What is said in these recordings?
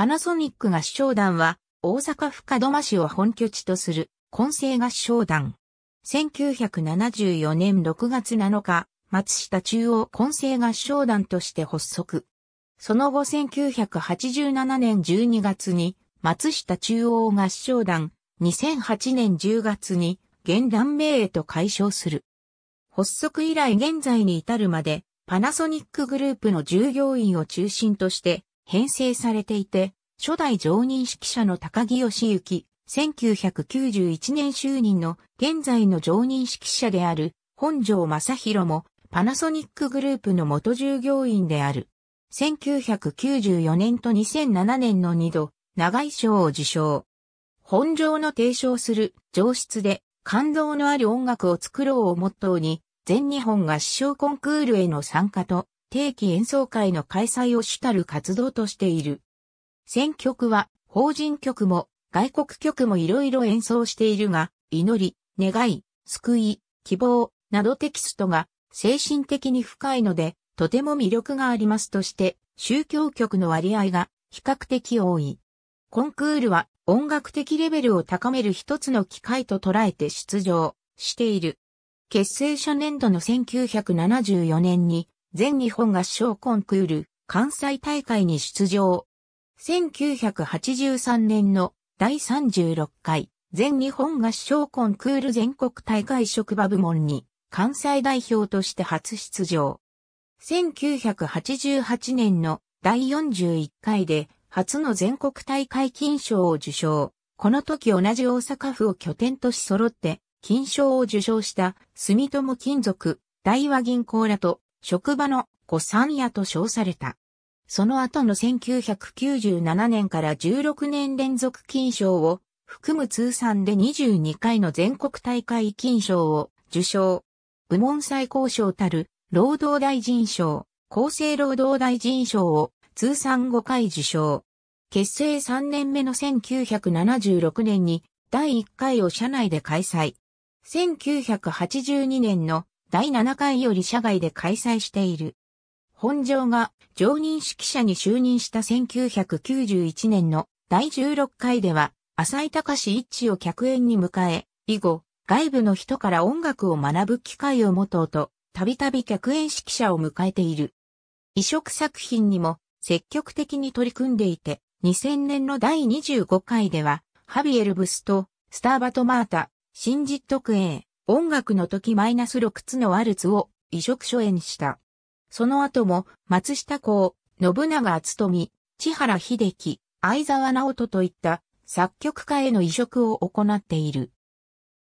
パナソニック合唱団は、大阪府門真市を本拠地とする、混成合唱団。1974年6月7日、松下中央混成合唱団として発足。その後1987年12月に、松下中央合唱団、2008年10月に、現団名へと解消する。発足以来現在に至るまで、パナソニックグループの従業員を中心として、編成されていて、初代常任指揮者の高木義行、1991年就任の現在の常任指揮者である本庄正宏もパナソニックグループの元従業員である。1994年と2007年の2度、長井賞を受賞。本庄の提唱する上質で感動のある音楽を作ろうをモットーに、全日本合唱コンクールへの参加と定期演奏会の開催を主たる活動としている。選曲は、法人曲も、外国曲もいろいろ演奏しているが、祈り、願い、救い、希望、などテキストが、精神的に深いので、とても魅力がありますとして、宗教曲の割合が比較的多い。コンクールは音楽的レベルを高める一つの機会と捉えて出場している。結成初年度の1974年に全日本合唱コンクール関西大会に出場。1983年の第36回全日本合唱コンクール全国大会職場部門に関西代表として初出場。1988年の第41回で初の全国大会金賞を受賞。この時同じ大阪府を拠点とし揃って金賞を受賞した住友金属、大和銀行らと職場の御三屋と称された。その後の1997年から16年連続金賞を含む通算で22回の全国大会金賞を受賞。部門最高賞たる労働大臣賞、厚生労働大臣賞を通算5回受賞。結成3年目の1976年に第1回を社内で開催。1982年の第7回より社外で開催している。本庄が常任指揮者に就任した1991年の第16回では、浅井隆一を客演に迎え、以後、外部の人から音楽を学ぶ機会を持とうと、たびたび客演指揮者を迎えている。移植作品にも積極的に取り組んでいて、2000年の第25回では、ハビエルブスと、スターバトマータ、新実特 A、音楽の時マイナス6つのワルツを移植初演した。その後も、松下幸、信長厚富、千原秀樹、相沢直人といった作曲家への移植を行っている。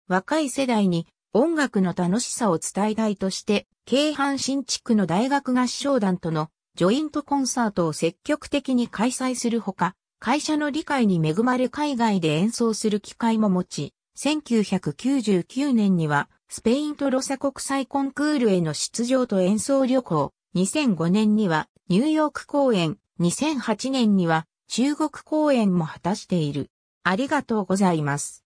若い世代に音楽の楽しさを伝えたいとして、京阪新地区の大学合唱団とのジョイントコンサートを積極的に開催するほか、会社の理解に恵まれ海外で演奏する機会も持ち、1999年には、スペイントロサ国際コンクールへの出場と演奏旅行、2005年にはニューヨーク公演、2008年には中国公演も果たしている。ありがとうございます。